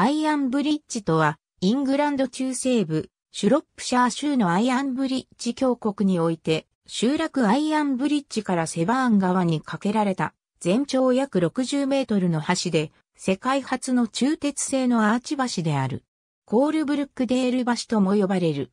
アイアンブリッジとは、イングランド中西部、シュロップシャー州のアイアンブリッジ峡谷において、集落アイアンブリッジからセバーン川に架けられた、全長約60メートルの橋で、世界初の中鉄製のアーチ橋である。コールブルックデール橋とも呼ばれる。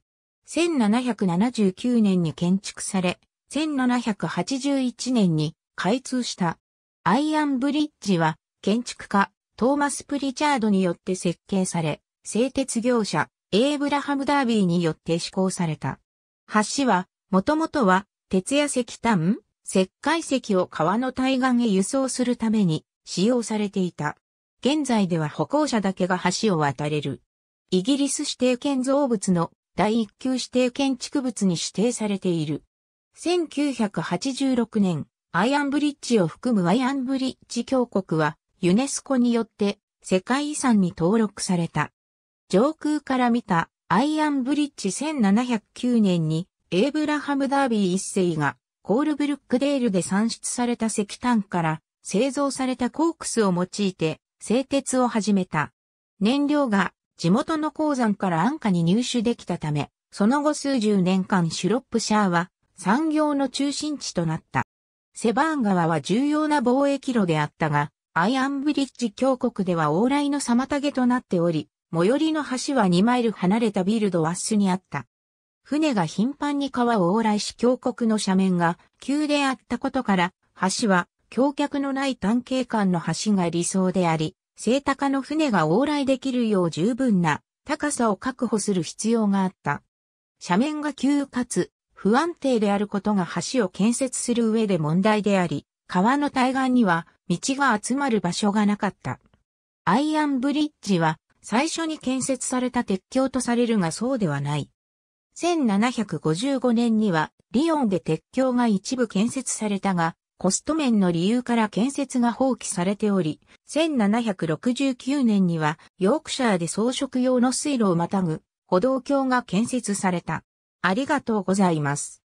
1779年に建築され、1781年に開通した。アイアンブリッジは、建築家、トーマス・プリチャードによって設計され、製鉄業者、エイブラハム・ダービーによって施行された。橋は、もともとは、鉄や石炭、石灰石を川の対岸へ輸送するために使用されていた。現在では歩行者だけが橋を渡れる。イギリス指定建造物の第一級指定建築物に指定されている。1986年、アイアンブリッジを含むアイアンブリッジ峡谷は、ユネスコによって世界遺産に登録された。上空から見たアイアンブリッジ1709年にエイブラハム・ダービー一世がコールブルックデールで産出された石炭から製造されたコークスを用いて製鉄を始めた。燃料が地元の鉱山から安価に入手できたため、その後数十年間シュロップシャーは産業の中心地となった。セバーン川は重要な貿易路であったが、アイアンブリッジ峡谷では往来の妨げとなっており、最寄りの橋は2マイル離れたビルドワッスにあった。船が頻繁に川を往来し峡谷の斜面が急であったことから、橋は橋脚のない探検間の橋が理想であり、聖高の船が往来できるよう十分な高さを確保する必要があった。斜面が急かつ不安定であることが橋を建設する上で問題であり、川の対岸には道が集まる場所がなかった。アイアンブリッジは最初に建設された鉄橋とされるがそうではない。1755年にはリヨンで鉄橋が一部建設されたが、コスト面の理由から建設が放棄されており、1769年にはヨークシャーで装飾用の水路をまたぐ歩道橋が建設された。ありがとうございます。